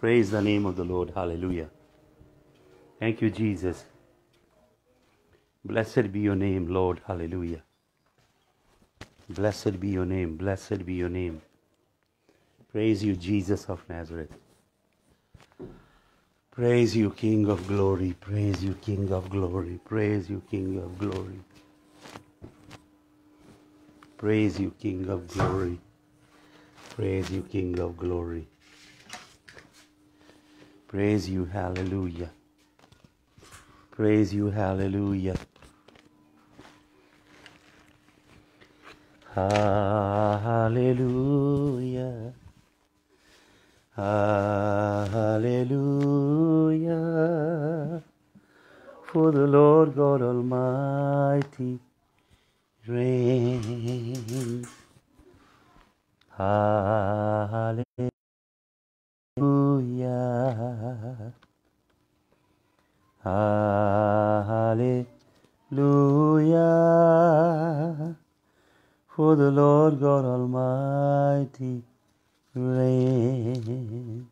Praise the name of the Lord. Hallelujah. Thank you, Jesus. Blessed be your name, Lord. Hallelujah. Blessed be your name. Blessed be your name. Praise you, Jesus of Nazareth. Praise you, King of glory. Praise you, King of glory. Praise you, King of glory. Praise you, King of glory. Praise you, King of glory. Praise you, hallelujah. Praise you, hallelujah. Hallelujah. Hallelujah. For the Lord God Almighty reigns. Hallelujah. Hallelujah. Hallelujah. For the Lord God Almighty Holy,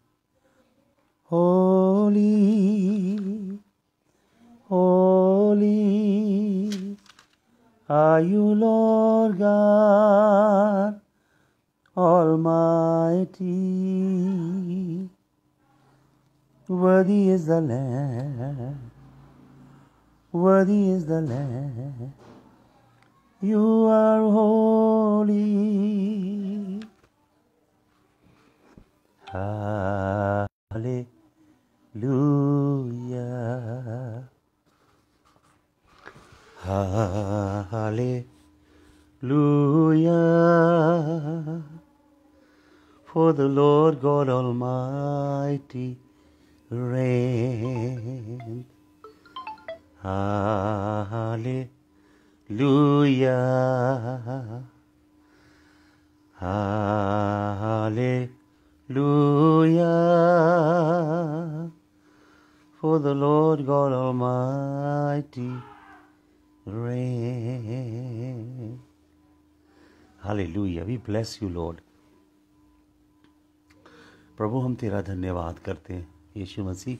holy are you, Lord God Almighty. Worthy is the Lamb. Worthy is the Lamb. You are holy. Hallelujah. Hallelujah. For the Lord God Almighty rain. Hallelujah. Hallelujah. For the Lord God Almighty reigns. Hallelujah. We bless you, Lord. प्रभु हम तेरा धन्यवाद करते हैं यीशु मसीह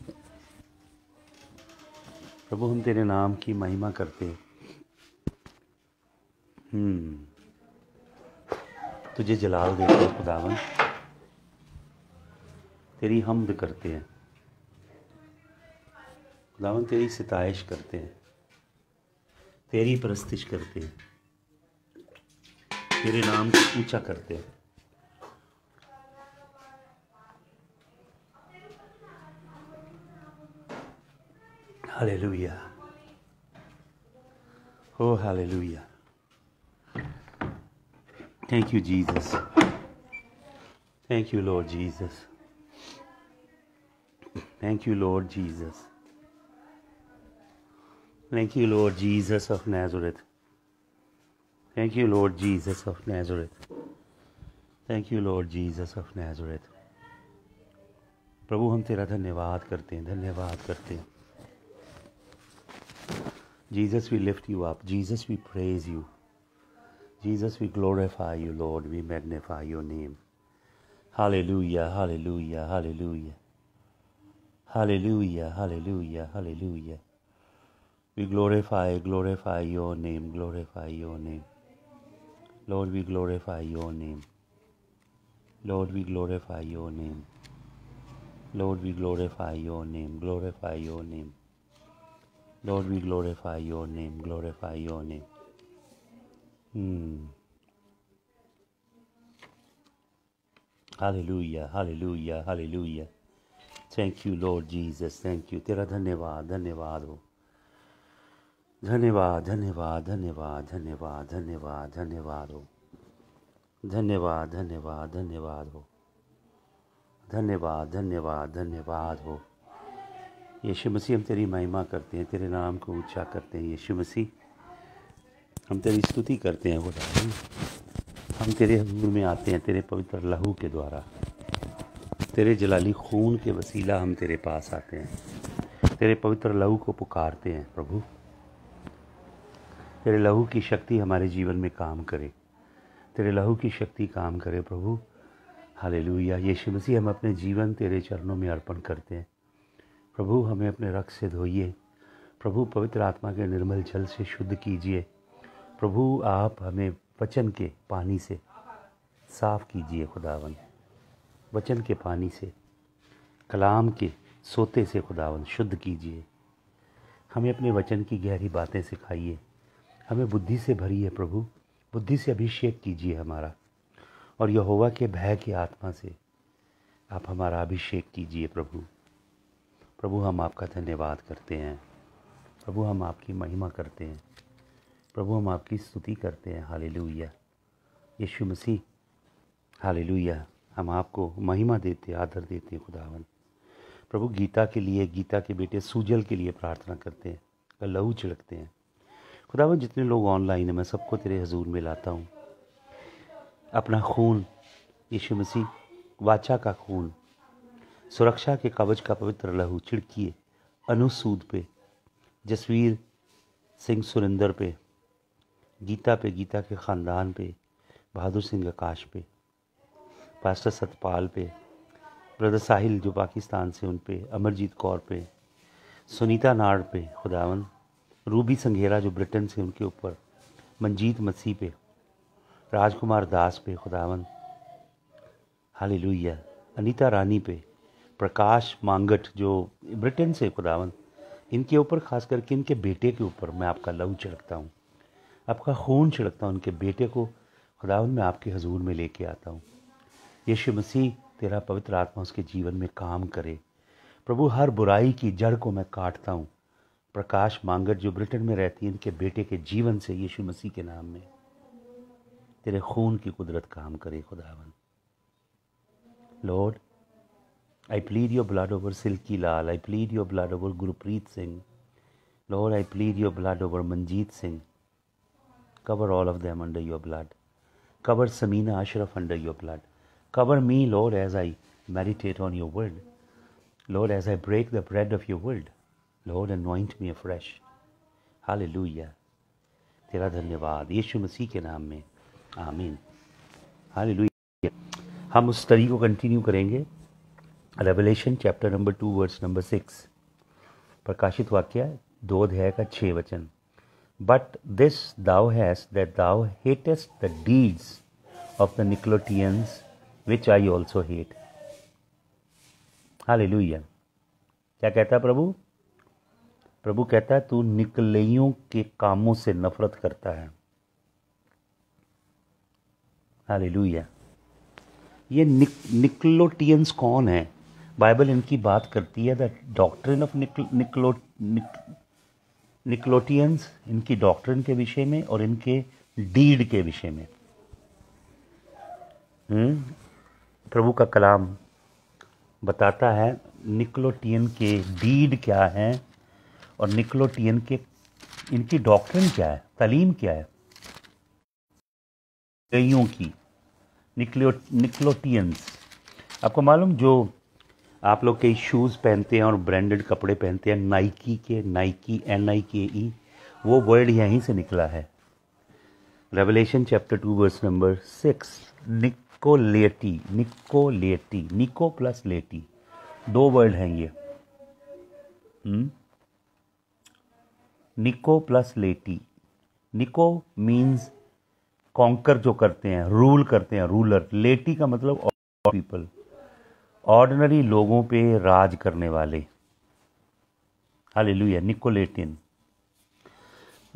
प्रभु हम तेरे नाम की महिमा करते हम्म तुझे जलाल देते हैं खुदावन तेरी हमद करते हैं खुदावन तेरी सितइश करते हैं तेरी परस्तिश करते हैं तेरे नाम को ऊंचा करते हैं Hallelujah. Oh, hallelujah. Thank you, Jesus. Thank you, Lord Jesus. Thank you, Lord Jesus. Thank you, Lord Jesus of Nazareth. Thank you, Lord Jesus of Nazareth. Thank you, Lord Jesus of Nazareth. प्रभु हम तेरा धन्यवाद करते हैं धन्यवाद करते हैं Jesus, we lift you up. Jesus, we praise you. Jesus, we glorify you, Lord. We magnify your name. Hallelujah, hallelujah, hallelujah. Hallelujah, hallelujah, hallelujah. We glorify, glorify your name, glorify your name. Lord, we glorify your name. Lord, we glorify your name. Lord, we glorify your name, glorify your name. Lord, we glorify your name, glorify your name. Mm. Hallelujah hallelujah hallelujah thank you Lord Jesus thank you तेरा धन्यवाद धन्यवाद हो धन्यवाद धन्यवाद धन्यवाद धन्यवाद धन्यवाद धन्यवाद हो धन्यवाद धन्यवाद धन्यवाद हो धन्यवाद धन्यवाद धन्यवाद हो यीशु मसीह हम तेरी महिमा करते हैं तेरे नाम को ऊंचा करते हैं यीशु मसीह हम तेरी स्तुति करते हैं खुदा हम तेरे हजूर में आते हैं तेरे पवित्र लहू के द्वारा तेरे जलाली खून के वसीला हम तेरे पास आते हैं तेरे पवित्र लहू को पुकारते हैं प्रभु तेरे लहू की शक्ति हमारे जीवन में काम करे तेरे लहू की शक्ति काम करे प्रभु हालेलुया यीशु मसीह हम अपने जीवन तेरे चरणों में अर्पण करते हैं प्रभु हमें अपने रक्त से धोइए प्रभु पवित्र आत्मा के निर्मल जल से शुद्ध कीजिए प्रभु आप हमें वचन के पानी से साफ़ कीजिए खुदावन वचन के पानी से कलाम के सोते से खुदावन शुद्ध कीजिए हमें अपने वचन की गहरी बातें सिखाइए हमें बुद्धि से भरिए प्रभु बुद्धि से अभिषेक कीजिए हमारा और यहोवा के भय की आत्मा से आप हमारा अभिषेक कीजिए प्रभु प्रभु हम आपका धन्यवाद करते हैं प्रभु हम आपकी महिमा करते हैं प्रभु हम आपकी स्तुति करते हैं हाली लुया यशु मसीह हाली लुया हम आपको महिमा देते आदर देते हैं खुदावन प्रभु गीता के लिए गीता के बेटे सूजल के लिए प्रार्थना करते हैं का लहू छिड़कते हैं खुदावन जितने लोग ऑनलाइन हैं मैं सबको तेरे हजूर में लाता हूँ अपना खून यीशु मसीह वाचा का खून सुरक्षा के कवच का पवित्र लहू छिड़किए अनुसूद पे जसवीर सिंह सुरेंद्र पे गीता पे गीता के ख़ानदान पे बहादुर सिंह आकाश पे पास्टर सतपाल पे ब्रदर साहिल जो पाकिस्तान से उन पे अमरजीत कौर पे सुनीता नाड़ पे खुदावन रूबी संघेरा जो ब्रिटेन से उनके ऊपर मंजीत मसीह पे राजकुमार दास पे खुदावन हाली अनीता रानी पे प्रकाश मांगट जो ब्रिटेन से खुदावन इनके ऊपर ख़ास करके इनके बेटे के ऊपर मैं आपका लव छिड़कता हूँ आपका खून छिड़कता हूँ उनके बेटे को खुदावन मैं आपके हजूर में लेके आता हूँ यीशु मसीह तेरा पवित्र आत्मा उसके जीवन में काम करे प्रभु हर बुराई की जड़ को मैं काटता हूँ प्रकाश मांगट जो ब्रिटेन में रहती है इनके बेटे के जीवन से यीशु मसीह के नाम में तेरे खून की कुदरत काम करे खुदावन Lord I plead your blood over Silky Lal. I plead your blood over Gurpreet Singh. Lord, I plead your blood over Manjeet Singh. Cover all of them under your blood. Cover Samina Ashraf under your blood. Cover me, Lord, as I meditate on your word. Lord, as I break the bread of your word. Lord, anoint me afresh. Hallelujah. तेरा धन्यवाद यीशु मसीह के नाम में आमीन hallelujah हम उस study को continue करेंगे Revelation chapter number two verse number six प्रकाशित वाक्य दो अध्याय का छः वचन but this thou has that thou hatest the deeds of the Nicolaitans which I also hate ले क्या कहता है प्रभु प्रभु कहता है तू निकलेयों के कामों से नफरत करता है हाल ये निक निकलोटियंस कौन है बाइबल इनकी बात करती है द डॉक्ट्रिन ऑफ निकलो निकलोटियंस इनकी डॉक्ट्रिन के विषय में और इनके डीड के विषय में हम्म? प्रभु का कलाम बताता है निकलोटियन के डीड क्या हैं और निकलोटियन के इनकी डॉक्ट्रिन क्या है तालीम क्या है कईयों की निकलो निकलोटियंस आपको मालूम जो आप लोग कई शूज़ पहनते हैं और ब्रांडेड कपड़े पहनते हैं नाइकी के नाइकी एन आई के ई वो वर्ड यहीं से निकला है Revelation chapter two verse number six निको लेटी निको लेटी निको प्लस लेटी दो वर्ड हैं ये निको प्लस लेटी निको मीन्स कॉन्कर जो करते हैं रूल करते हैं रूलर लेटी का मतलब पीपल ऑर्डनरी लोगों पे राज करने वाले हालेलुया निकोलेटिन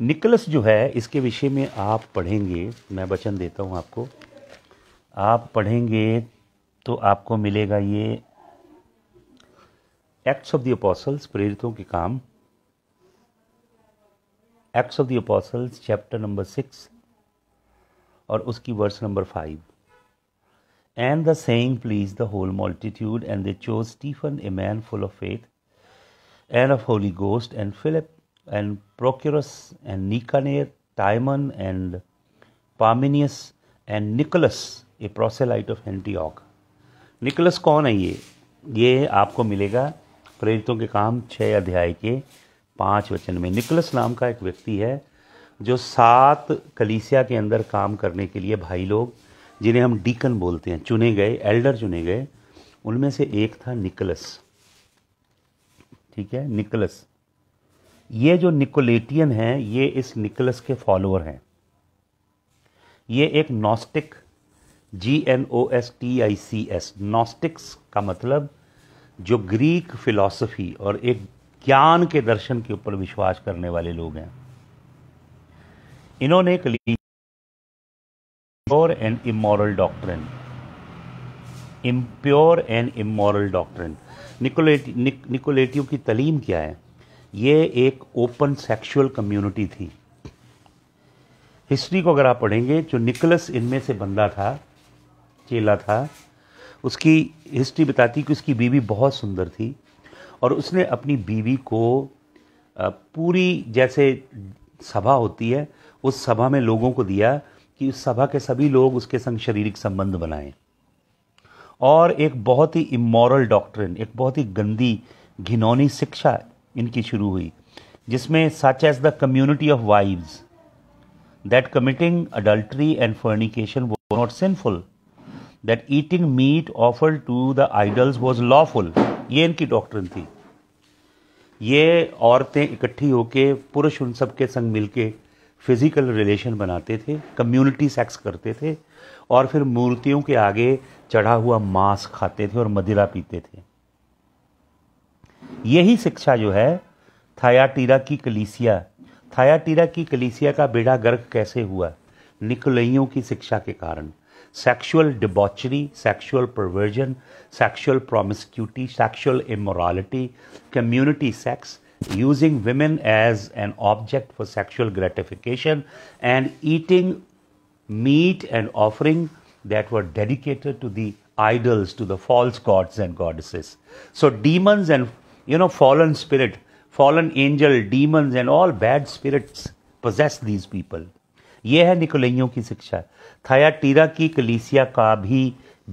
निकलस जो है इसके विषय में आप पढ़ेंगे मैं वचन देता हूँ आपको आप पढ़ेंगे तो आपको मिलेगा ये एक्ट्स ऑफ द अपोसल्स प्रेरितों के काम Acts of the Apostles chapter number six और उसकी verse number five And the saying pleased the whole multitude, and they chose Stephen, a man full of faith and of Holy Ghost, and Philip, and Procurus, and Nicanor, Timon, and Parmenius, and Nicolas a proselyte of Antioch. Nicolas कौन है ये ये आपको मिलेगा प्रेरितों के काम छः अध्याय के पाँच वचन में निकोलस नाम का एक व्यक्ति है जो सात कलीसिया के अंदर काम करने के लिए भाई लोग जिन्हें हम डीकन बोलते हैं चुने गए एल्डर चुने गए उनमें से एक था निकलस ठीक है निकलस ये जो निकोलेटियन हैं ये इस निकलस के फॉलोअर हैं ये एक Gnostic G N O S T I C S Gnostics का मतलब जो ग्रीक फिलॉसफी और एक ज्ञान के दर्शन के ऊपर विश्वास करने वाले लोग हैं इन्होंने एक impure and immoral doctrine impure and immoral doctrine निकोलेटी निकोलेटियो की तलीम क्या है ये एक ओपन सेक्सुअल कम्युनिटी थी हिस्ट्री को अगर आप पढ़ेंगे जो निकोलस इनमें से बंदा था चेला था उसकी हिस्ट्री बताती कि उसकी बीवी बहुत सुंदर थी और उसने अपनी बीवी को पूरी जैसे सभा होती है उस सभा में लोगों को दिया कि उस सभा के सभी लोग उसके संग शारीरिक संबंध बनाएं और एक बहुत ही इमोरल डॉक्ट्रिन एक बहुत ही गंदी घिनौनी शिक्षा इनकी शुरू हुई जिसमें such as the community of wives that committing adultery and fornication was not sinful that eating meat offer to the idols was lawful ये इनकी डॉक्ट्रिन थी ये औरतें इकट्ठी होके पुरुष उन सब के संग मिलके फिज़िकल रिलेशन बनाते थे कम्युनिटी सेक्स करते थे और फिर मूर्तियों के आगे चढ़ा हुआ मांस खाते थे और मदिरा पीते थे यही शिक्षा जो है थायाटीरा की कलीसिया थायाटीरा की कलीसिया का बेड़ा गर्क कैसे हुआ निकलइयों की शिक्षा के कारण sexual debauchery sexual perversion sexual promiscuity sexual immorality community sex using women as an object for sexual gratification, and eating meat and offering that were dedicated to the idols, to the false gods and goddesses. So demons and you know fallen spirit, fallen angel, demons and all bad spirits possess these people. ये है निकोलइयों की शिक्षा थायाटीरा की कलीसिया का भी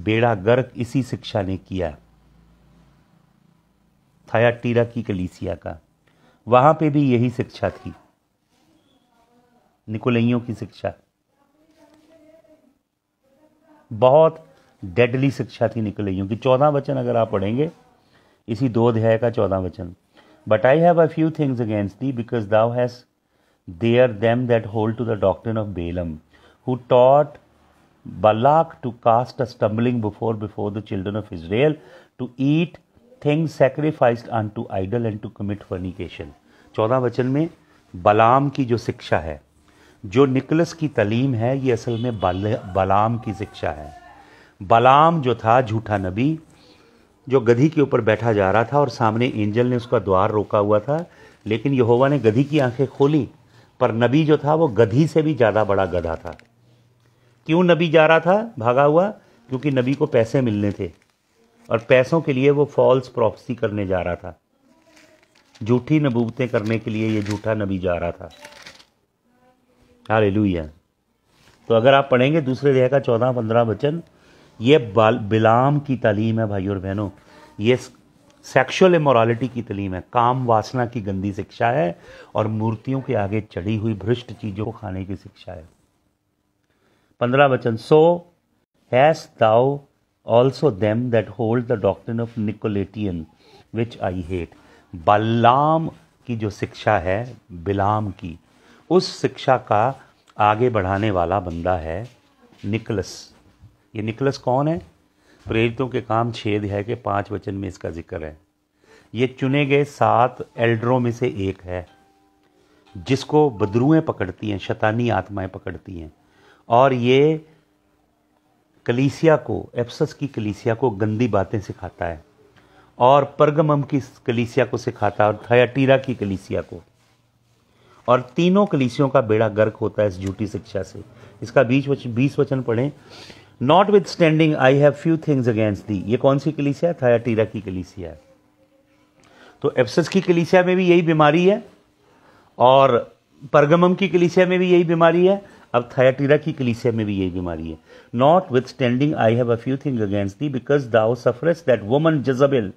बेड़ा गर्क इसी शिक्षा ने किया थायाटीरा की कलीसिया का वहाँ पे भी यही शिक्षा थी निकोलइयों की शिक्षा बहुत डेडली शिक्षा थी निकोलइयों की चौदह वचन अगर आप पढ़ेंगे इसी दो अध्याय का चौदह वचन but I have a few things against thee because thou has there them that hold to the doctor of Balaam who taught Balak to cast a stumbling before before the children of Israel to eat things sacrificed unto idol and to commit fornication चौदह वचन में बलाम की जो शिक्षा है जो Nicholas की तलीम है ये असल में बल, बलाम की शिक्षा है बलाम जो था झूठा नबी जो गधी के ऊपर बैठा जा रहा था और सामने एंजल ने उसका द्वार रोका हुआ था लेकिन यहोवा ने गधी की आंखें खोली पर नबी जो था वो गधी से भी ज़्यादा बड़ा गधा था क्यों नबी जा रहा था भागा हुआ क्योंकि नबी को पैसे मिलने थे और पैसों के लिए वो फॉल्स प्रॉफसी करने जा रहा था झूठी नबूबतें करने के लिए ये झूठा नबी जा रहा था हाल तो अगर आप पढ़ेंगे दूसरे देह का चौदह पंद्रह वचन ये बिलाम की तालीम है भाई और बहनों ये सेक्शुअल इमोरालिटी की तलीम है काम वासना की गंदी शिक्षा है और मूर्तियों के आगे चढ़ी हुई भ्रष्ट चीज़ों को खाने की शिक्षा है पंद्रह वचन सो हैस दाओ also them that hold the doctrine of Nicolaitan, which I hate. बल्लाम की जो शिक्षा है बिलाम की उस शिक्षा का आगे बढ़ाने वाला बंदा है निकलस ये निकलस कौन है प्रेरितों के काम छेद है कि पाँच वचन में इसका जिक्र है ये चुने गए सात एल्डरों में से एक है जिसको बदरुएं पकड़ती हैं शतानी आत्माएं पकड़ती हैं और ये कलीसिया को एफसस की कलीसिया को गंदी बातें सिखाता है और परगमम की कलीसिया को सिखाता है और थयाटीरा की कलीसिया को और तीनों कलीसियों का बेड़ा गर्क होता है इस झूठी शिक्षा से इसका बीच वच, बीस वचन पढ़ें notwithstanding I have few things against thee ये कौन सी कलीसिया है थयाटीरा की कलीसिया है तो एफसस की कलीसिया में भी यही बीमारी है और परगमम की कलीसिया में भी यही बीमारी है अब थायाटीरा की कलीसिया में भी यही बीमारी है notwithstanding I have a few thing against thee because thou sufferest that woman Jezebel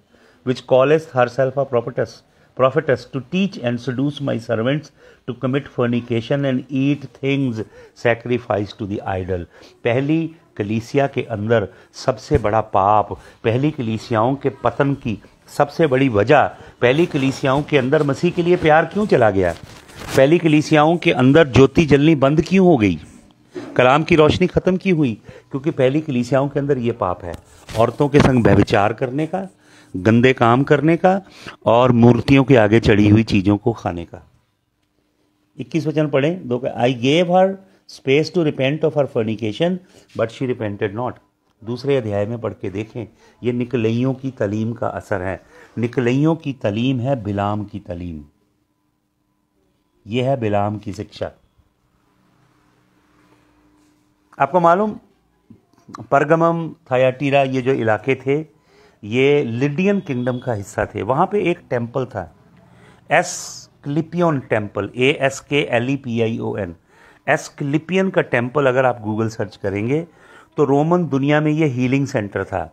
which is herself a properties prophetess to teach and seduce my servants to commit fornication and eat things sacrifice to the idol पहली कलीसिया के अंदर सबसे बड़ा पाप पहली कलीसियाओं के पतन की सबसे बड़ी वजह पहली कलीसियाओं के अंदर मसीह के लिए प्यार क्यों चला गया पहली कलीसियाओं के अंदर ज्योति जलनी बंद क्यों हो गई कलाम की रोशनी ख़त्म क्यों हुई क्योंकि पहली कलीसियाओं के अंदर ये पाप है औरतों के संग व्यविचार करने का गंदे काम करने का और मूर्तियों के आगे चढ़ी हुई चीज़ों को खाने का इक्कीस वचन पढ़ें दो I gave her space to repent of her fornication but she repented not दूसरे अध्याय में पढ़ के देखें ये निकलइयों की तलीम का असर है निकलइयों की तलीम है बिलाम की तलीम यह है बिलाम की शिक्षा आपको मालूम परगमम थायाटीरा ये जो इलाके थे ये लिडियन किंगडम का हिस्सा थे वहाँ पे एक टेम्पल था Asclepion temple A e S K L E P I O N Asclepion का टेम्पल अगर आप गूगल सर्च करेंगे तो रोमन दुनिया में ये हीलिंग सेंटर था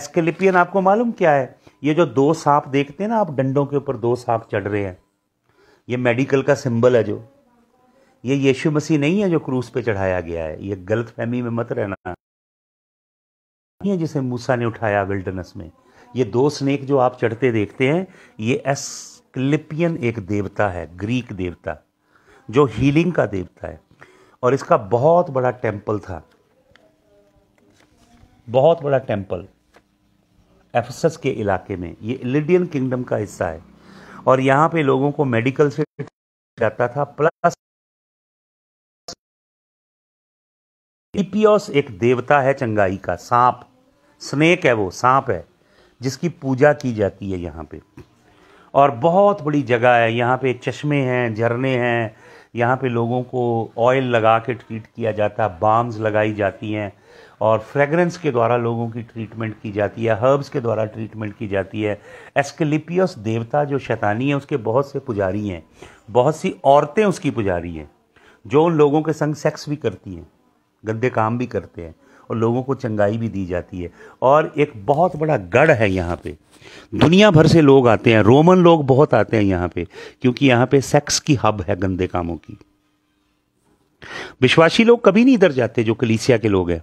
एस्केलिपियन आपको मालूम क्या है ये जो दो सांप देखते हैं ना आप डंडों के ऊपर दो सांप चढ़ रहे हैं ये मेडिकल का सिंबल है जो ये यीशु मसीह नहीं है जो क्रूस पे चढ़ाया गया है ये गलत फहमी में मत रहना है जिसे मूसा ने उठाया विल्डनस में ये दो स्नेक जो आप चढ़ते देखते हैं ये एस्क्लिपियन एक देवता है ग्रीक देवता जो हीलिंग का देवता है और इसका बहुत बड़ा टेम्पल था बहुत बड़ा टेम्पल एफसस के इलाके में ये इलिडियन किंगडम का हिस्सा है और यहाँ पे लोगों को मेडिकल से जाता था प्लस इपियोस एक देवता है चंगाई का सांप स्नेक है वो सांप है जिसकी पूजा की जाती है यहाँ पे और बहुत बड़ी जगह है यहाँ पे चश्मे हैं झरने हैं यहाँ पे लोगों को ऑयल लगा के ट्रीट किया जाता है बाम्स लगाई जाती हैं और फ्रेगरेंस के द्वारा लोगों की ट्रीटमेंट की जाती है हर्ब्स के द्वारा ट्रीटमेंट की जाती है एस्कलिपियस देवता जो शैतानी है उसके बहुत से पुजारी हैं बहुत सी औरतें उसकी पुजारी हैं जो उन लोगों के संग सेक्स भी करती हैं गंदे काम भी करते हैं और लोगों को चंगाई भी दी जाती है और एक बहुत बड़ा गढ़ है यहाँ पे दुनिया भर से लोग आते हैं रोमन लोग बहुत आते हैं यहाँ पे क्योंकि यहाँ पे सेक्स की हब है गंदे कामों की विश्वासी लोग कभी नहीं इधर जाते जो कलीसिया के लोग हैं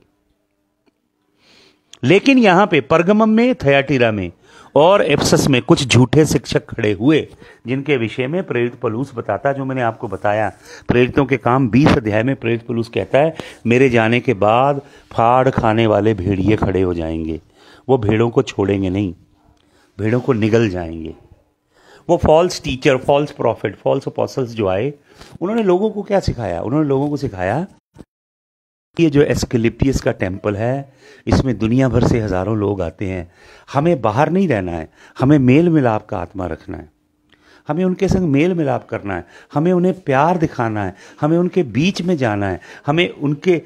लेकिन यहाँ पे परगमम में थयाटीरा में और एप्सस में कुछ झूठे शिक्षक खड़े हुए जिनके विषय में प्रेरित पलूस बताता जो मैंने आपको बताया प्रेरितों के काम 20 अध्याय में प्रेरित पलूस कहता है मेरे जाने के बाद फाड़ खाने वाले भेड़िए खड़े हो जाएंगे वो भेड़ों को छोड़ेंगे नहीं भेड़ों को निगल जाएंगे वो false teacher false prophet false apostles जो आए उन्होंने लोगों को क्या सिखाया उन्होंने लोगों को सिखाया ये जो एस्कलिपियस का टेम्पल है इसमें दुनिया भर से हज़ारों लोग आते हैं हमें बाहर नहीं रहना है हमें मेल मिलाप का आत्मा रखना है हमें उनके संग मेल मिलाप करना है हमें उन्हें प्यार दिखाना है हमें उनके बीच में जाना है हमें उनके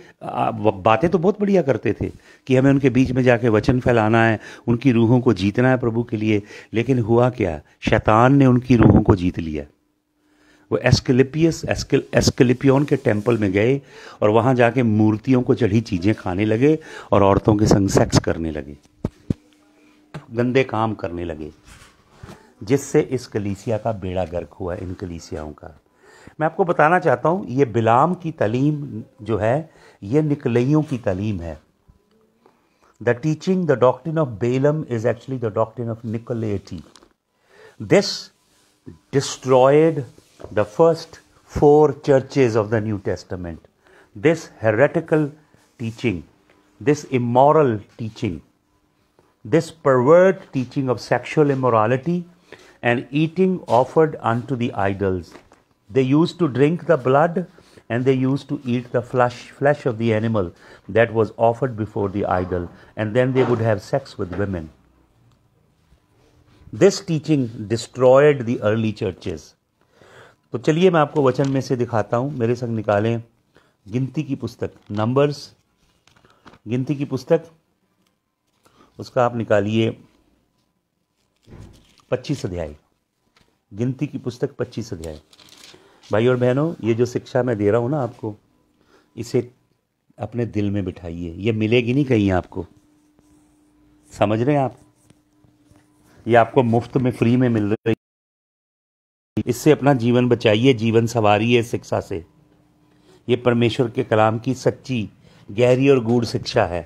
बातें तो बहुत बढ़िया करते थे कि हमें उनके बीच में जाके वचन फैलाना है उनकी रूहों को जीतना है प्रभु के लिए लेकिन हुआ क्या शैतान ने उनकी रूहों को जीत लिया वो एस्कलिपियस एस्कल एस्कलिपियन के टेम्पल में गए और वहाँ जाके मूर्तियों को चढ़ी चीज़ें खाने लगे और औरतों के संग सेक्स करने लगे गंदे काम करने लगे जिससे इस कलीसिया का बेड़ा गर्क हुआ इन कलीसियाओं का मैं आपको बताना चाहता हूँ ये बिलाम की तलीम जो है ये निकलइयों की तलीम है the teaching the doctrine of Balaam is actually the doctrine of Nicolaiti this destroyed the first four churches of the New Testament. This heretical teaching, this immoral teaching, this pervert teaching of sexual immorality and eating offered unto the idols. They used to drink the blood and they used to eat the flesh, flesh of the animal that was offered before the idol, and then they would have sex with women. This teaching destroyed the early churches. तो चलिए मैं आपको वचन में से दिखाता हूँ मेरे संग निकालें गिनती की पुस्तक नंबर्स गिनती की पुस्तक उसका आप निकालिए पच्चीस अध्याय गिनती की पुस्तक पच्चीस अध्याय भाई और बहनों ये जो शिक्षा मैं दे रहा हूँ ना आपको इसे अपने दिल में बिठाइए ये मिलेगी नहीं कहीं आपको समझ रहे हैं आप ये आपको मुफ्त में फ्री में मिल रही इससे अपना जीवन बचाइए जीवन संवारिए शिक्षा से ये परमेश्वर के कलाम की सच्ची गहरी और गूढ़ शिक्षा है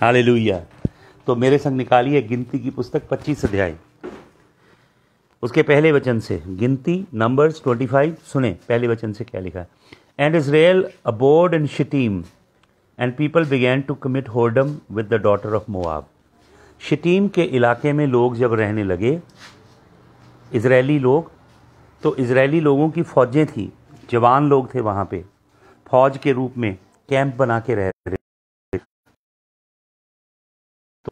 हाल तो मेरे संग निकालिए गिनती की पुस्तक पच्चीस अध्याय उसके पहले वचन से गिनती नंबर्स ट्वेंटी फाइव सुने पहले वचन से क्या लिखा and Israel abode and Shittim and people began to commit whoredom with the daughter of Moab Shittim के इलाके में लोग जब रहने लगे इसराइली लोग तो इसराइली लोगों की फ़ौजें थी जवान लोग थे वहाँ पे फौज के रूप में कैंप बना के रह रहे तो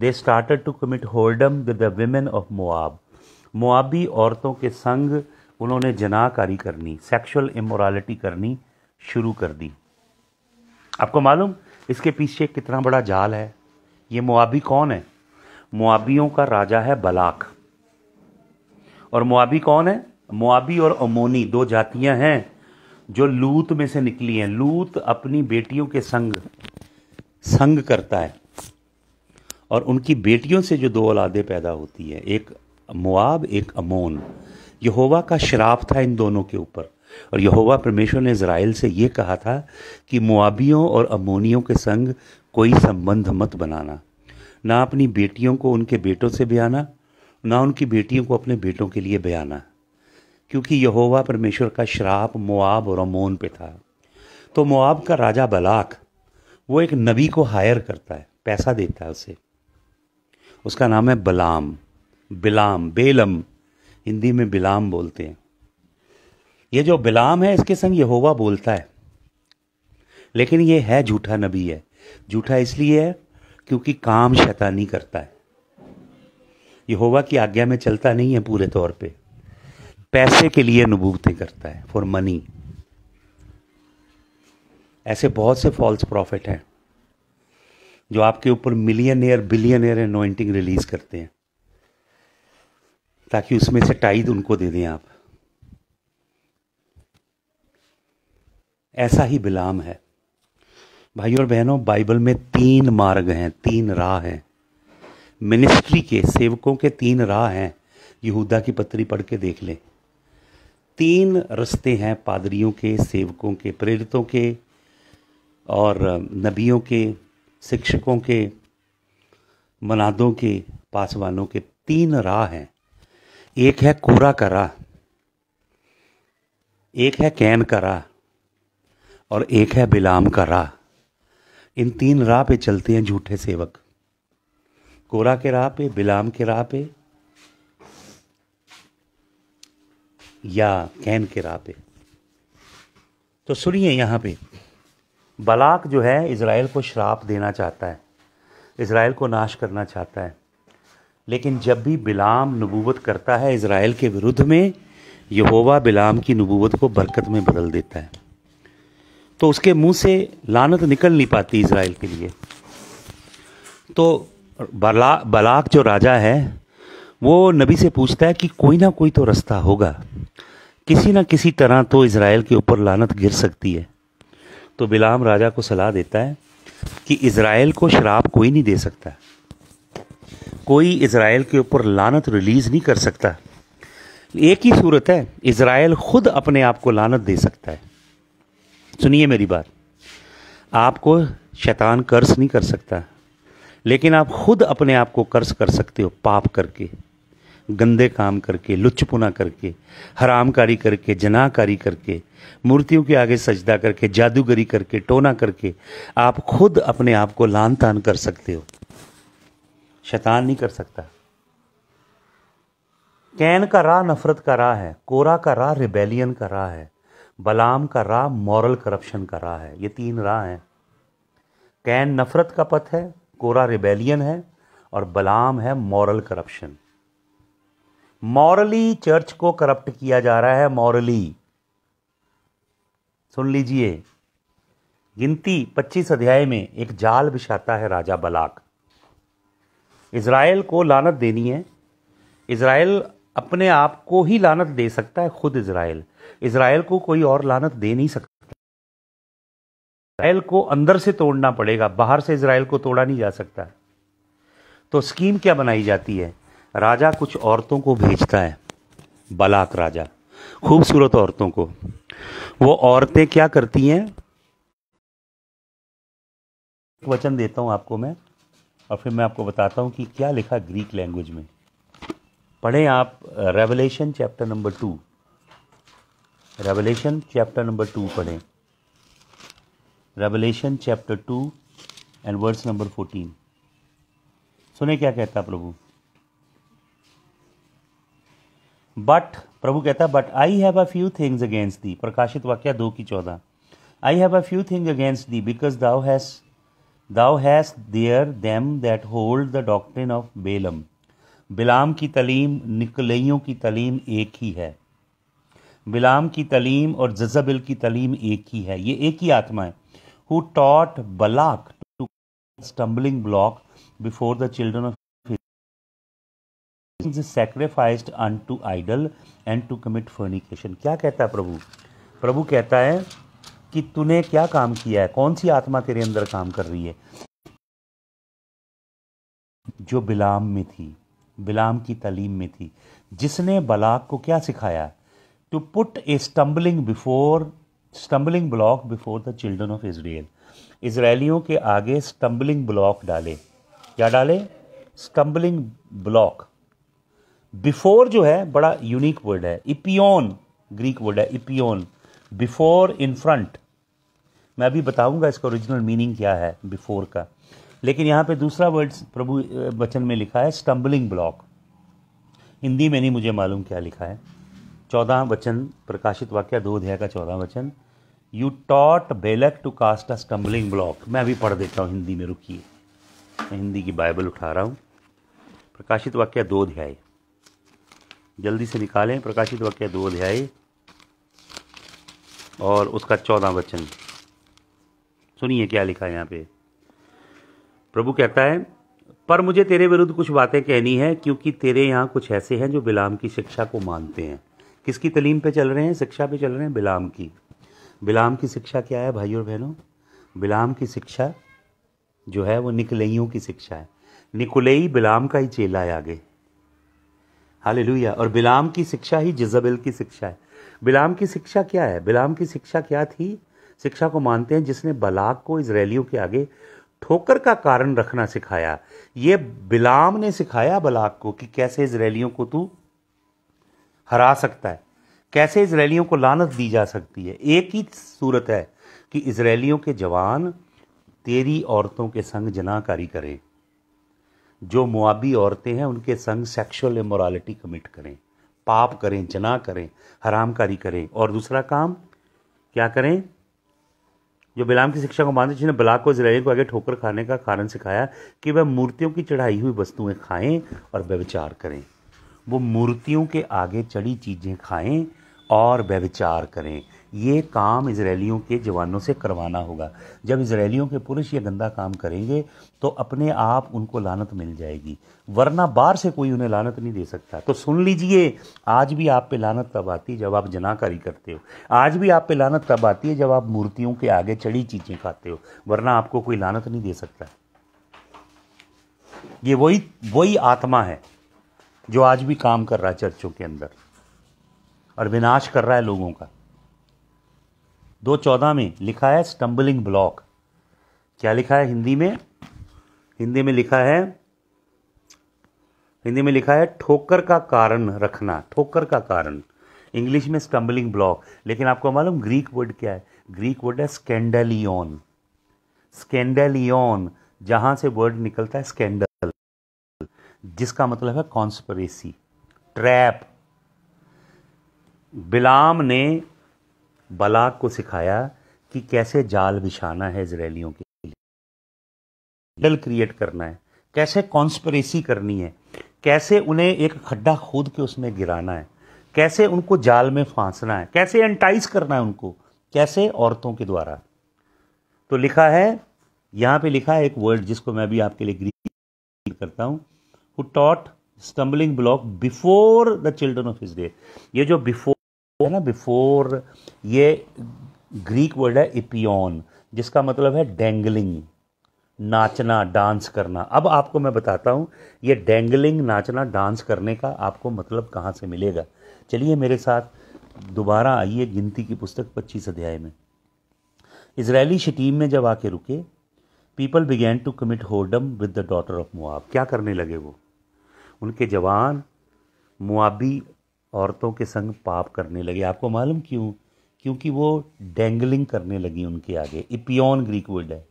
they started to commit whoredom with the women of Moab मोआबी औरतों के संग उन्होंने जनाकारी करनी सेक्सुअल इमोरालिटी करनी शुरू कर दी आपको मालूम इसके पीछे कितना बड़ा जाल है ये मुआबी कौन है मुआबियों का राजा है बलाक और मुआबी कौन है मुआबी और अमोनी दो जातियां हैं जो लूत में से निकली हैं लूत अपनी बेटियों के संग संग करता है और उनकी बेटियों से जो दो औलादें पैदा होती हैं एक मुआब एक अमोन यहोवा का शराप था इन दोनों के ऊपर और यहोवा परमेश्वर ने इसराइल से ये कहा था कि मुआबियों और अमोनियों के संग कोई संबंध मत बनाना ना अपनी बेटियों को उनके बेटों से ब्याना ना उनकी बेटियों को अपने बेटों के लिए बयाना क्योंकि यहोवा परमेश्वर का श्राप मुआब और अमोन पे था तो मुआब का राजा बलाक वो एक नबी को हायर करता है पैसा देता है उसे उसका नाम है बलाम बिलाम बेलम हिंदी में बिलाम बोलते हैं ये जो बिलाम है इसके संग यहोवा बोलता है लेकिन ये है झूठा नबी है झूठा इसलिए है क्योंकि काम शैतानी करता है यहोवा की आज्ञा में चलता नहीं है पूरे तौर पे पैसे के लिए नबूतें करता है फॉर मनी ऐसे बहुत से फॉल्स प्रॉफिट हैं जो आपके ऊपर millionaire billionaire anointing release करते हैं ताकि उसमें से टाइद उनको दे दें आप ऐसा ही बिलाम है भाई और बहनों बाइबल में तीन मार्ग हैं तीन राह हैं मिनिस्ट्री के सेवकों के तीन राह हैं यहूदा की पत्री पढ़ के देख लें तीन रस्ते हैं पादरियों के सेवकों के प्रेरितों के और नबियों के शिक्षकों के मनादों के पासवानों के तीन राह हैं एक है कोरा का राह एक है कैन का राह और एक है बिलाम का राह इन तीन राह पे चलते हैं झूठे सेवक कोरा के राह पे बिलाम के राह पे या कैन के राह पे तो सुनिए यहाँ पे बलाक जो है इसराइल को श्राप देना चाहता है इसराइल को नाश करना चाहता है लेकिन जब भी बिलाम नबूवत करता है इसराइल के विरुद्ध में यहोवा बिलाम की नबूवत को बरकत में बदल देता है तो उसके मुंह से लानत निकल नहीं पाती इसराइल के लिए तो बला बलाक जो राजा है वो नबी से पूछता है कि कोई ना कोई तो रास्ता होगा किसी ना किसी तरह तो इसराइल के ऊपर लानत गिर सकती है तो बिलाम राजा को सलाह देता है कि इसराइल को शराब कोई नहीं दे सकता कोई इसराइल के ऊपर लानत रिलीज़ नहीं कर सकता एक ही सूरत है इसराइल खुद अपने आप को लानत दे सकता है सुनिए मेरी बात आपको शैतान कर्ज नहीं कर सकता लेकिन आप खुद अपने आप को कर्ज कर सकते हो पाप करके गंदे काम करके लुच्चपुना करके हरामकारी करके जनाकारी करके मूर्तियों के आगे सजदा करके जादूगरी करके टोना करके आप खुद अपने आप को लान तान कर सकते हो शैतान नहीं कर सकता कैन का राह नफरत का राह है कोरा का राह रिबेलियन का राह है बलाम का राह मॉरल करप्शन का राह है ये तीन राह हैं कैन नफरत का पथ है कोरा रिबेलियन है और बलाम है मॉरल करप्शन मॉरली चर्च को करप्ट किया जा रहा है मॉरली सुन लीजिए गिनती 25 अध्याय में एक जाल बिछाता है राजा बलाक इसराइल को लानत देनी है इसराइल अपने आप को ही लानत दे सकता है खुद इसराइल इसराइल को कोई और लानत दे नहीं सकता इसराइल को अंदर से तोड़ना पड़ेगा बाहर से इसराइल को तोड़ा नहीं जा सकता तो स्कीम क्या बनाई जाती है राजा कुछ औरतों को भेजता है बलाक राजा खूबसूरत औरतों को वो औरतें क्या करती हैं एक वचन देता हूं आपको मैं और फिर मैं आपको बताता हूँ कि क्या लिखा ग्रीक लैंग्वेज में पढ़ें आप Revelation chapter number two Revelation chapter number two पढ़ें Revelation chapter two and verse number fourteen सुने क्या कहता प्रभु बट प्रभु कहता but I have a few things against thee प्रकाशित वाक्य दो की चौदह I have a few thing against thee because thou has thou has there them that hold the doctrine of Balaam बिलाम की तलीम निकलियों की तलीम एक ही है बिलाम की तलीम और जजबिल की तलीम एक ही है ये एक ही आत्मा है who taught Balak to stumbling block before the children of is sacrificed unto idol and to commit fornication. kya kehta hai prabhu prabhu kehta hai ki tune kya kaam kiya hai kaun si atma tere andar kaam kar rahi hai jo bilam mein thi bilam ki taleem mein thi jisne balak ko kya sikhaya to put a stumbling before stumbling block before the children of Israel इसराइलियों के आगे stumbling block डाले क्या डाले stumbling block before जो है बड़ा unique word है इपियोन ग्रीक वर्ड है इपियोन बिफोर इन फ्रंट मैं अभी बताऊंगा इसका ओरिजिनल मीनिंग क्या है बिफोर का लेकिन यहाँ पे दूसरा वर्ड प्रभु बचन में लिखा है स्टम्बलिंग ब्लॉक हिंदी में नहीं मुझे मालूम क्या लिखा है चौदह वचन प्रकाशित वाक्य दो अध्याय का चौदह वचन you taught Balak to cast a stumbling block मैं अभी पढ़ देता हूँ हिंदी में रुकिए मैं हिंदी की बाइबल उठा रहा हूँ प्रकाशित वाक्य दो अध्याय जल्दी से निकालें प्रकाशित वाक्य दो अध्याय और उसका चौदह वचन सुनिए क्या लिखा है यहाँ पे प्रभु कहता है पर मुझे तेरे विरुद्ध कुछ बातें कहनी है क्योंकि तेरे यहाँ कुछ ऐसे हैं जो बिलाम की शिक्षा को मानते हैं किसकी तलीम पे चल रहे हैं शिक्षा पे चल रहे हैं बिलाम की बिलाम की शिक्षा क्या है भाई और बहनों बिलाम की शिक्षा जो है वो निकलइयों की शिक्षा है निकुलई बिलाम का ही चेला है आगे हाल और बिलाम की शिक्षा ही जिजबिल की शिक्षा है बिलाम की शिक्षा क्या है बिलाम की शिक्षा क्या थी शिक्षा को मानते हैं जिसने बलाक को इसराइलियों के आगे ठोकर का कारण रखना सिखाया ये बिलाम ने सिखाया बलाक को कि कैसे इसराइलियों को तू हरा सकता है कैसे इसराइलियों को लानत दी जा सकती है एक ही सूरत है कि इसराइलियों के जवान तेरी औरतों के संग जनाकारी करें जो मुआबी औरतें हैं उनके संग सेक्सुअल इमोरालिटी कमिट करें पाप करें जना करें हरामकारी करें और दूसरा काम क्या करें जो बिलाम की शिक्षा को मानते जिन्हें बला को इसराइल को आगे ठोकर खाने का कारण सिखाया कि वह मूर्तियों की चढ़ाई हुई वस्तुएं खाएं और व्यविचार करें वो मूर्तियों के आगे चढ़ी चीज़ें खाएं और व्यविचार करें ये काम इसराइलियों के जवानों से करवाना होगा जब इसराइलियों के पुरुष ये गंदा काम करेंगे तो अपने आप उनको लानत मिल जाएगी वरना बाहर से कोई उन्हें लानत नहीं दे सकता तो सुन लीजिए आज भी आप पे लानत तब आती है जब आप जनाकारी करते हो आज भी आप पे लानत तब आती है जब आप मूर्तियों के आगे चढ़ी चीज़ें खाते हो वरना आपको कोई लानत नहीं दे सकता ये वही वही आत्मा है जो आज भी काम कर रहा है चर्चों के अंदर और विनाश कर रहा है लोगों का दो चौदह में लिखा है स्टम्बलिंग ब्लॉक क्या लिखा है हिंदी में हिंदी में लिखा है हिंदी में लिखा है ठोकर का कारण रखना ठोकर का कारण इंग्लिश में स्टम्बलिंग ब्लॉक लेकिन आपको मालूम ग्रीक वर्ड क्या है ग्रीक वर्ड है स्कैंडलियन स्कैंडलियन जहां से वर्ड निकलता है स्कैंडल जिसका मतलब है कॉन्स्परेसी ट्रैप बिलाम ने बलाक को सिखाया कि कैसे जाल बिछाना है इसराइलियों के लिए डल क्रिएट करना है कैसे कॉन्स्परेसी करनी है कैसे उन्हें एक खड्डा खोद के उसमें गिराना है कैसे उनको जाल में फांसना है कैसे एंटाइज करना है उनको कैसे औरतों के द्वारा तो लिखा है यहां पे लिखा है एक वर्ड जिसको मैं भी आपके लिए ग्रीक करता हूँ who taught stumbling block before the children of Israel. ये जो before है ना before ये ग्रीक वर्ड है इपियन जिसका मतलब है डेंगलिंग नाचना डांस करना अब आपको मैं बताता हूँ ये डेंगलिंग नाचना डांस करने का आपको मतलब कहाँ से मिलेगा चलिए मेरे साथ दोबारा आइए गिनती की पुस्तक पच्चीस अध्याय में इसराइली शटीम में जब आके रुके people began to commit whoredom with the daughter of Moab क्या करने लगे वो उनके जवान मुआबी औरतों के संग पाप करने लगे आपको मालूम क्यों क्योंकि वो डेंगलिंग करने लगी उनके आगे इपियन ग्रीक वर्ड है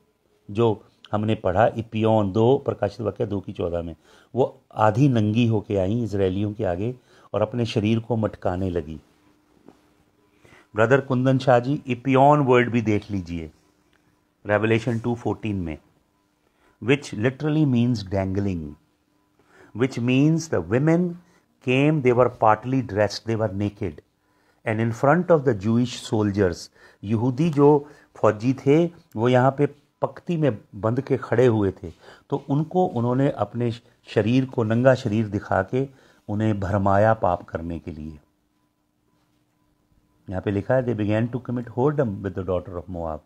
जो हमने पढ़ा इपियन दो प्रकाशित वाक्य दो की चौदह में वो आधी नंगी होके आई इसराइलियों के आगे और अपने शरीर को मटकाने लगी ब्रदर कुंदन शाह जी इपियन वर्ड भी देख लीजिए रेवलेशन टू फोर्टीन में which literally means dangling which means the women came, they were partly dressed, they were naked. And in front of the jewish soldiers यहूदी जो फौजी थे वो यहाँ पे पक्ति में बंध के खड़े हुए थे तो उनको उन्होंने अपने शरीर को नंगा शरीर दिखा के उन्हें भरमाया पाप करने के लिए यहाँ पे लिखा है they began to commit whoredom with the daughter of Moab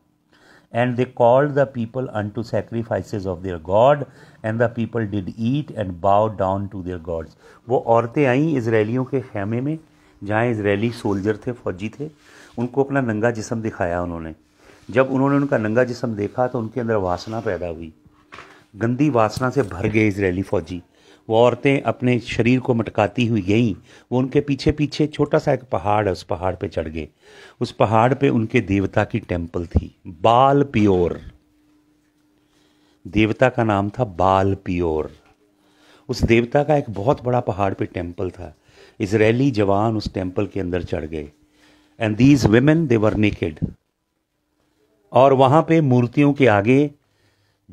And they called the people unto sacrifices of their God, and the people did eat and bow down to their gods. वो औरतें आईं इसराइलियों के खेमे में जहाँ Israeli soldier थे फौजी थे उनको अपना नंगा जिसम दिखाया उन्होंने जब उन्होंने उनका नंगा जिसम देखा तो उनके अंदर वासना पैदा हुई गंदी वासना से भर गए इसराइली फौजी वो औरतें अपने शरीर को मटकाती हुई गई वो उनके पीछे पीछे छोटा सा एक पहाड़ है उस पहाड़ पे चढ़ गए उस पहाड़ पे उनके देवता की टेम्पल थी बाल प्योर देवता का नाम था बाल प्योर उस देवता का एक बहुत बड़ा पहाड़ पे टेम्पल था इसराइली जवान उस टेम्पल के अंदर चढ़ गए and these women they were naked और वहां पे मूर्तियों के आगे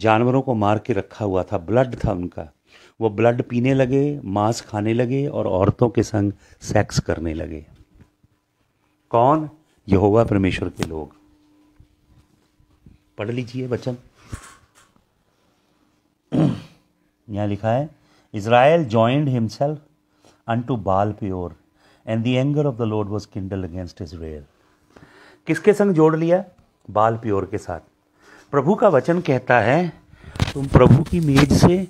जानवरों को मार के रखा हुआ था ब्लड था उनका वो ब्लड पीने लगे मांस खाने लगे और औरतों के संग सेक्स करने लगे कौन यहोवा परमेश्वर के लोग पढ़ लीजिए बच्चन यहाँ लिखा है Israel joined himself unto Baal Peor and the anger of the Lord was kindled against Israel किसके संग जोड़ लिया बाल प्योर के साथ प्रभु का वचन कहता है तुम प्रभु की मेज से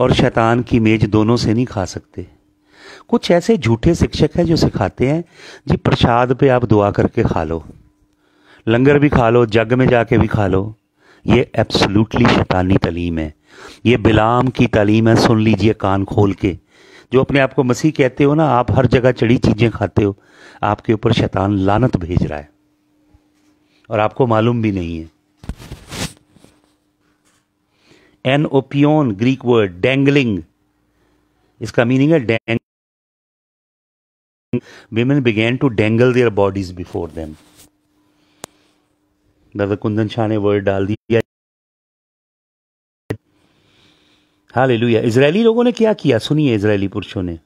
और शैतान की मेज दोनों से नहीं खा सकते कुछ ऐसे झूठे शिक्षक हैं जो सिखाते हैं जी प्रसाद पे आप दुआ करके खा लो लंगर भी खा लो जग में जाके भी खा लो ये एब्सोल्युटली शैतानी तलीम है ये बिलाम की तलीम है सुन लीजिए कान खोल के जो अपने आप को मसीह कहते हो ना आप हर जगह चढ़ी चीज़ें खाते हो आपके ऊपर शैतान लानत भेज रहा है और आपको मालूम भी नहीं है एन ओपियोन ग्रीक वर्ड डेंगलिंग इसका मीनिंग है डेंग women began to dangle their bodies before them दादा कुंदन शाह ने वर्ड डाल दिया लुया इसराइली लोगों ने क्या किया सुनिए इसराइली पुरुषों ने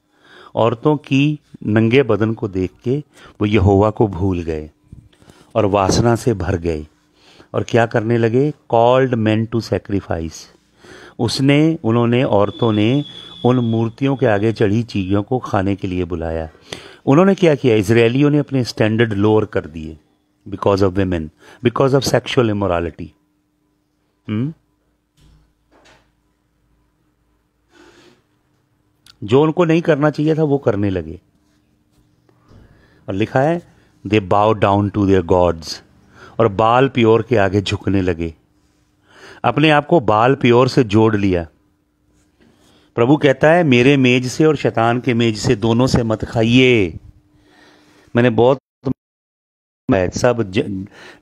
औरतों की नंगे बदन को देख के वो यहोवा को भूल गए और वासना से भर गए और क्या करने लगे कॉल्ड मैन टू सेक्रीफाइस उसने उन्होंने औरतों ने उन मूर्तियों के आगे चढ़ी चीज़ों को खाने के लिए बुलाया उन्होंने क्या किया इसराइलियों ने अपने स्टैंडर्ड लोअर कर दिए because of women because of sexual immorality जो उनको नहीं करना चाहिए था वो करने लगे और लिखा है दे बाव डाउन टू देयर गॉड्स और बाल प्योर के आगे झुकने लगे अपने आप को बाल प्योर से जोड़ लिया प्रभु कहता है मेरे मेज से और शैतान के मेज से दोनों से मत खाइए मैंने बहुत सब ज,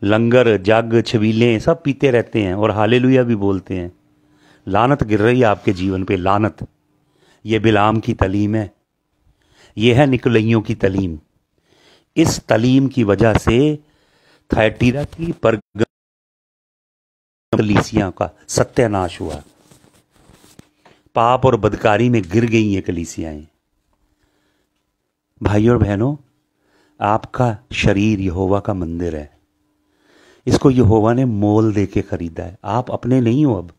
लंगर जग छबीले सब पीते रहते हैं और हाले भी बोलते हैं लानत गिर रही है आपके जीवन पे लानत ये बिलाम की तलीम है ये है निकलियों की तलीम इस तलीम की वजह से थैटीरा की पर कलीसिया का सत्यानाश हुआ पाप और बदकारी में गिर गई हैं कलीसियाएं भाइयों और बहनों आपका शरीर यहोवा का मंदिर है इसको यहोवा ने मोल दे के खरीदा है आप अपने नहीं हो अब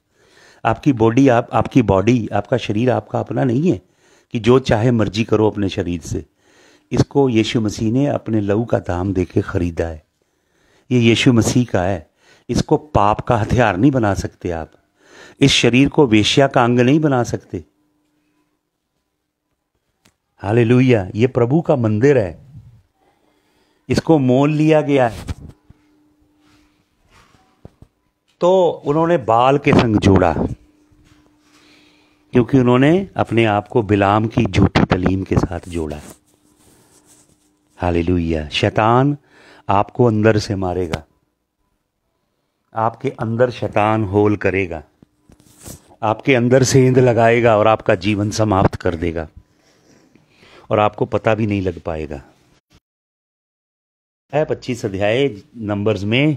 आपकी बॉडी आप आपकी बॉडी आपका शरीर आपका अपना नहीं है कि जो चाहे मर्जी करो अपने शरीर से इसको यीशु मसीह ने अपने लहू का दाम दे के खरीदा है ये यीशु मसीह का है इसको पाप का हथियार नहीं बना सकते आप इस शरीर को वेश्या का अंग नहीं बना सकते हाले ये प्रभु का मंदिर है इसको मोल लिया गया है तो उन्होंने बाल के संग जोड़ा क्योंकि उन्होंने अपने आप को बिलाम की झूठी तलीम के साथ जोड़ा हाले शैतान आपको अंदर से मारेगा आपके अंदर शैतान होल करेगा आपके अंदर से हिंद लगाएगा और आपका जीवन समाप्त कर देगा और आपको पता भी नहीं लग पाएगा पच्चीस अध्याय नंबर्स में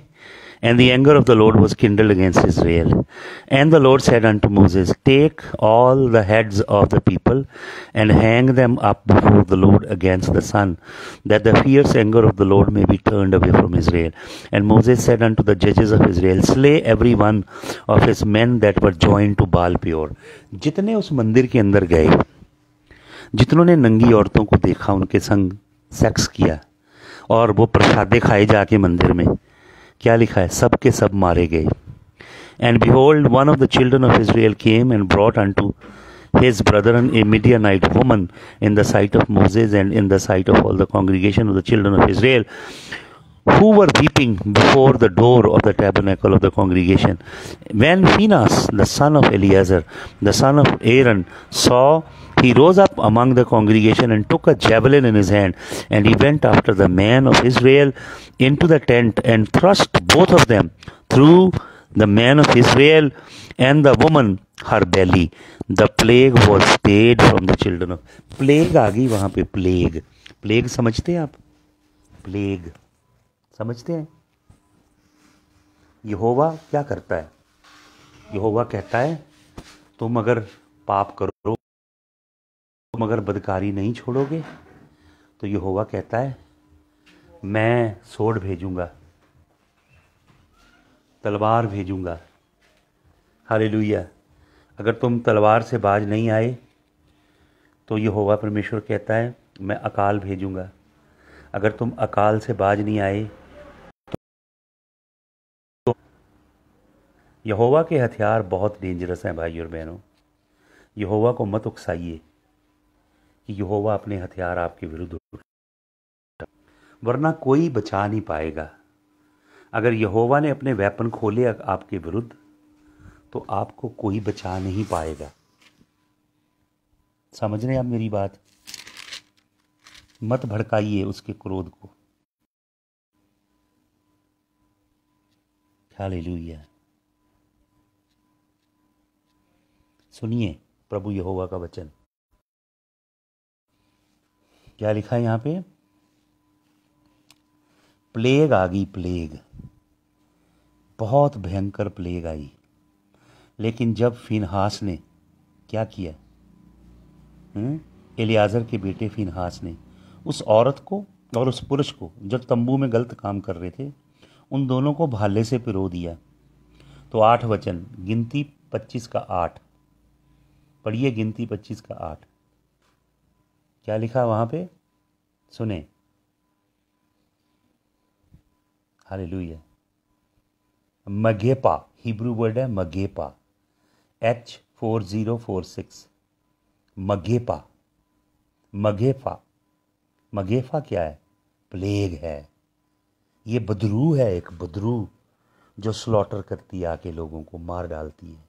And the anger of the Lord was kindled against Israel. And the Lord said unto Moses, Take all the heads of the people and hang them up before the Lord against the sun, that the fierce anger of the Lord may be turned away from Israel. And Moses said unto the judges of Israel, Slay every one of his men that were joined to Baal Peor. जितने उस मंदिर के अंदर गए जितनों ने नंगी औरतों को देखा उनके संग सेक्स किया और वो प्रसादे खाए जाके मंदिर में क्या लिखा है सब के सब मारे गए and behold one of the children of Israel came and brought unto his brother an a Midianite woman in the sight of Moses and in the sight of all the congregation of the children of Israel who were weeping before the door of the tabernacle of the congregation when Phinehas the son of Eleazar the son of Aaron saw He rose up among the congregation and took a javelin in his hand, and he went after the man of Israel into the tent and thrust both of them through the man of Israel and the woman her belly. The plague was stayed from the children of. Plague आ गई वहाँ पे plague. Plague समझते हैं आप? Plague समझते हैं? यहोवा क्या करता है? यहोवा कहता है तुम अगर पाप करो तुम अगर बदकारी नहीं छोड़ोगे तो यहोवा कहता है मैं सोड भेजूंगा तलवार भेजूंगा हालेलुया अगर तुम तलवार से बाज नहीं आए तो यहोवा परमेश्वर कहता है मैं अकाल भेजूंगा अगर तुम अकाल से बाज नहीं आए तो यहोवा के हथियार बहुत डेंजरस हैं भाई और बहनों यहोवा को मत उकसाइए कि यहोवा अपने हथियार आपके विरुद्ध वरना कोई बचा नहीं पाएगा अगर यहोवा ने अपने वेपन खोले आपके विरुद्ध तो आपको कोई बचा नहीं पाएगा समझ रहे आप मेरी बात मत भड़काइए उसके क्रोध को हालेलुया सुनिए प्रभु यहोवा का वचन क्या लिखा है यहाँ पे प्लेग आ गई प्लेग बहुत भयंकर प्लेग आई लेकिन जब फिनहास ने क्या किया हम्म? एलियाजर के बेटे फिनहास ने उस औरत को और उस पुरुष को जो तंबू में गलत काम कर रहे थे उन दोनों को भाले से पिरो दिया तो आठ वचन गिनती पच्चीस का आठ पढ़िए गिनती पच्चीस का आठ क्या लिखा वहाँ पे सुने हाले लुइया मगेपा हिब्रू वर्ड है मगेपा H four zero four six मगेपा मगेफा मगेफा क्या है प्लेग है ये बदरू है एक बदरू जो स्लॉटर करती है आके लोगों को मार डालती है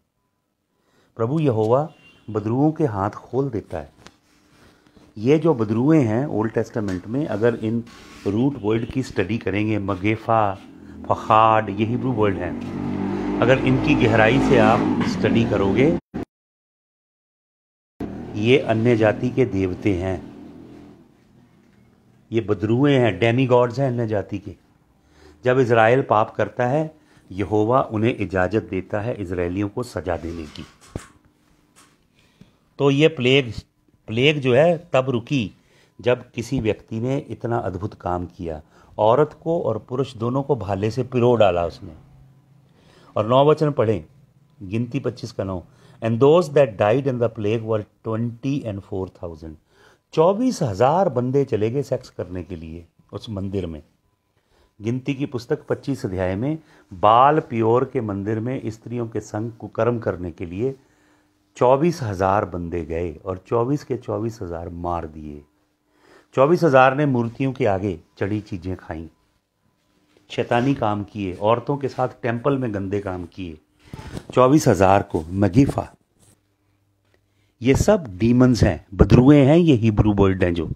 प्रभु यहोवा बदरुओं के हाथ खोल देता है ये जो बदरुए हैं ओल्ड टेस्टामेंट में अगर इन रूट वर्ल्ड की स्टडी करेंगे मगेफा फखाड ये हिब्रू वर्ल्ड हैं अगर इनकी गहराई से आप स्टडी करोगे ये अन्य जाति के देवते हैं ये बदरुए हैं डेमी गॉड्स हैं अन्य जाति के जब इसराइल पाप करता है यहोवा उन्हें इजाज़त देता है इसराइलियों को सजा देने की तो ये प्लेग प्लेग जो है तब रुकी जब किसी व्यक्ति ने इतना अद्भुत काम किया औरत को और पुरुष दोनों को भाले से पिरो डाला उसने और नौ वचन पढ़ें गिनती पच्चीस का नौ and those that died in the plague were twenty and four thousand चौबीस हजार बंदे चले गए सेक्स करने के लिए उस मंदिर में गिनती की पुस्तक 25 अध्याय में बाल प्योर के मंदिर में स्त्रियों के संग कुकर्म करने के लिए चौबीस हज़ार बंदे गए और चौबीस के चौबीस हज़ार मार दिए चौबीस हज़ार ने मूर्तियों के आगे चढ़ी चीज़ें खाई शैतानी काम किए औरतों के साथ टेम्पल में गंदे काम किए चौबीस हज़ार को मगीफा ये सब डीमंस हैं बदरुए हैं ये हिब्रू वर्ड हैं जो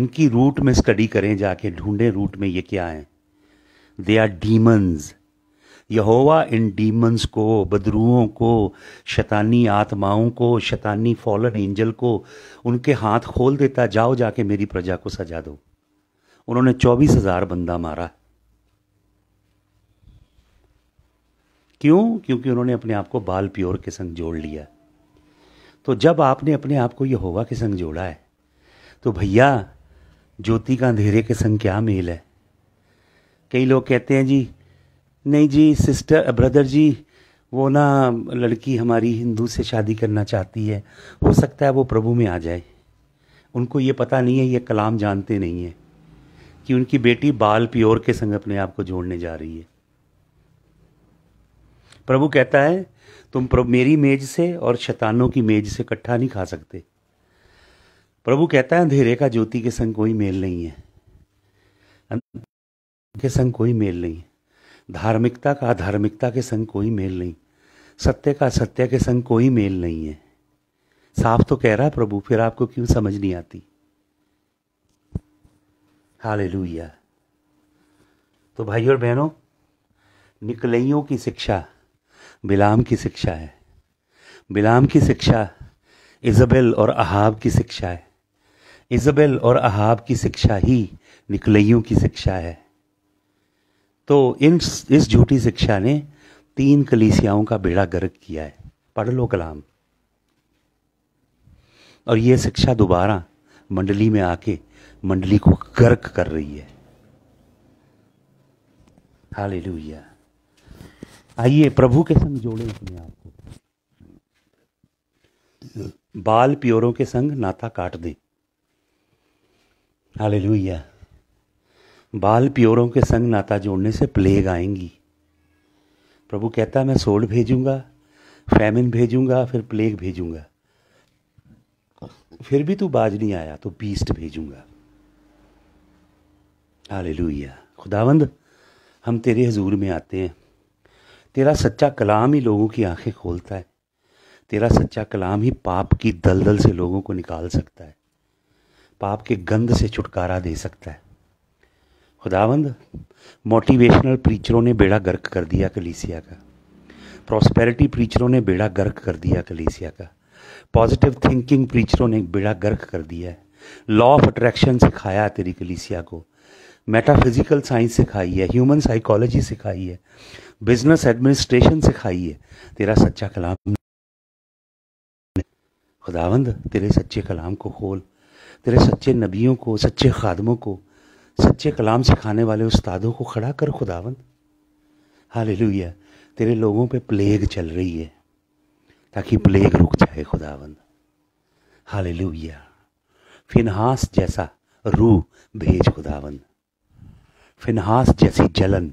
इनकी रूट में स्टडी करें जाके ढूंढें रूट में ये क्या है दे आर डीमंस यहोवा इन डीमंस को बदरुओं को शैतानी आत्माओं को शैतानी फॉलन एंजल को उनके हाथ खोल देता जाओ जाके मेरी प्रजा को सजा दो उन्होंने चौबीस हजार बंदा मारा क्यों क्योंकि उन्होंने अपने आप को बाल प्योर के संग जोड़ लिया तो जब आपने अपने आप को यहोवा के संग जोड़ा है तो भैया ज्योति का अंधेरे के संग क्या मेल है कई लोग कहते हैं जी नहीं जी सिस्टर ब्रदर जी वो ना लड़की हमारी हिंदू से शादी करना चाहती है हो सकता है वो प्रभु में आ जाए उनको ये पता नहीं है ये कलाम जानते नहीं है कि उनकी बेटी बाल प्योर के संग अपने आप को जोड़ने जा रही है प्रभु कहता है तुम प्रभु मेरी मेज से और शतानों की मेज से इकट्ठा नहीं खा सकते प्रभु कहता है अंधेरे का ज्योति के संग कोई मेल नहीं है के संग कोई मेल नहीं है धार्मिकता का अधार्मिकता के संग कोई मेल नहीं सत्य का सत्य के संग कोई मेल नहीं है साफ तो कह रहा है प्रभु फिर आपको क्यों समझ नहीं आती हाल तो भाई और बहनों निकलइयों की शिक्षा बिलाम की शिक्षा है बिलाम की शिक्षा इजबेल और अहाब की शिक्षा है इजबेल और अहाब की शिक्षा ही निकलइयों की शिक्षा है तो इन इस झूठी शिक्षा ने तीन कलीसियाओं का बेड़ा गर्क किया है पढ़ लो कलाम और यह शिक्षा दोबारा मंडली में आके मंडली को गर्क कर रही है हाल आइए प्रभु के संग जोड़े आप आपको बाल प्योरों के संग नाता काट दे हाल बाल प्योरों के संग नाता जोड़ने से प्लेग आएंगी प्रभु कहता मैं सोल भेजूंगा फैमिन भेजूंगा फिर प्लेग भेजूंगा फिर भी तू बाज नहीं आया तो बीस्ट भेजूंगा हाले खुदावंद हम तेरे हजूर में आते हैं तेरा सच्चा कलाम ही लोगों की आंखें खोलता है तेरा सच्चा कलाम ही पाप की दलदल से लोगों को निकाल सकता है पाप के गंद से छुटकारा दे सकता है खुदावंद मोटिवेशनल प्रीचरों ने बेड़ा गर्क कर दिया कलीसिया का प्रॉस्पेरिटी प्रीचरों ने बेड़ा गर्क कर दिया कलीसिया का पॉजिटिव थिंकिंग प्रीचरों ने बेड़ा गर्क कर दिया है लॉ ऑफ अट्रैक्शन सिखाया है तेरी कलीसिया को मेटाफिजिकल साइंस सिखाई है ह्यूमन साइकोलॉजी सिखाई है बिजनेस एडमिनिस्ट्रेशन सिखाई है तेरा सच्चा कलाम खुदावंद तेरे सच्चे कलाम को खोल तेरे सच्चे नबियों को सच्चे खादमों को सच्चे कलाम सिखाने वाले उस्तादों को खड़ा कर खुदावंद हालेलुया तेरे लोगों पे प्लेग चल रही है ताकि प्लेग रुक जाए खुदावंद हालेलुया फिनहास जैसा रू भेज खुदावन फिनहास जैसी जलन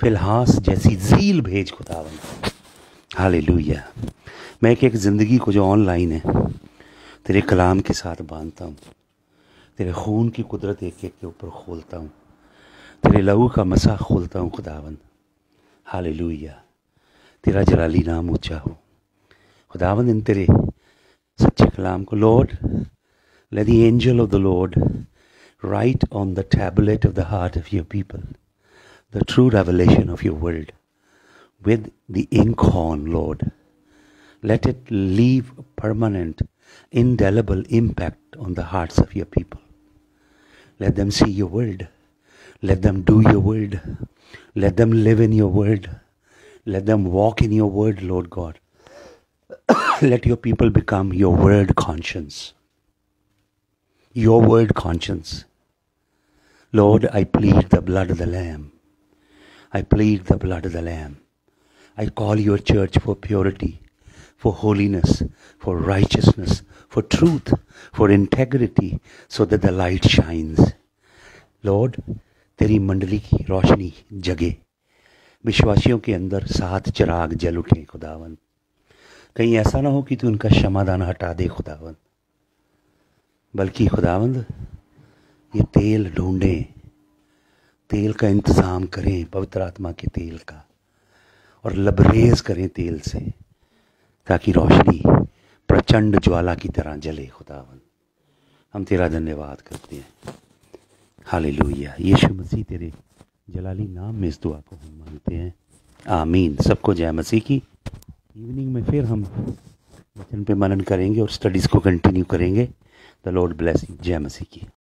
फिलहास जैसी झील भेज खुदावंद हालेलुया मैं एक एक ज़िंदगी को जो ऑनलाइन है तेरे कलाम के साथ बांधता हूँ तेरे खून की कुदरत एक एक के ऊपर खोलता हूँ तेरे लहू का मसा खोलता हूँ खुदावंद हाल तेरा जलाली नाम ऊँचा हो खुदावंद इन तेरे सच्चे कलाम को Lord let the angel of the Lord write on the tablet of the heart of your people the true revelation of your world with the ink horn Lord let it leave permanent indelible impact on the hearts of your people Let them see your word. Let them do your word. Let them live in your word. Let them walk in your word, Lord God. Let your people become your word conscience. Your word conscience. Lord, I plead the blood of the Lamb. I plead the blood of the Lamb. I call your church for purity, for holiness, for righteousness, for truth, for integrity, so that the light shines. Lord तेरी मंडली की रोशनी जगे विश्वासियों के अंदर सात चिराग जल उठे खुदावन कहीं ऐसा ना हो कि तू उनका क्षमादान हटा दे खुदावन बल्कि खुदावंद ये तेल ढूंढें तेल का इंतज़ाम करें पवित्र आत्मा के तेल का और लबरेज करें तेल से ताकि रोशनी प्रचंड ज्वाला की तरह जले खुदावन हम तेरा धन्यवाद करते हैं हाल लोहिया यीशु मसीह तेरे जलाली नाम में इस दुआ को हम मानते हैं आमीन सबको जय मसीह की इवनिंग में फिर हम वचन पे मनन करेंगे और स्टडीज़ को कंटिन्यू करेंगे द लॉर्ड ब्लेस जय मसीह की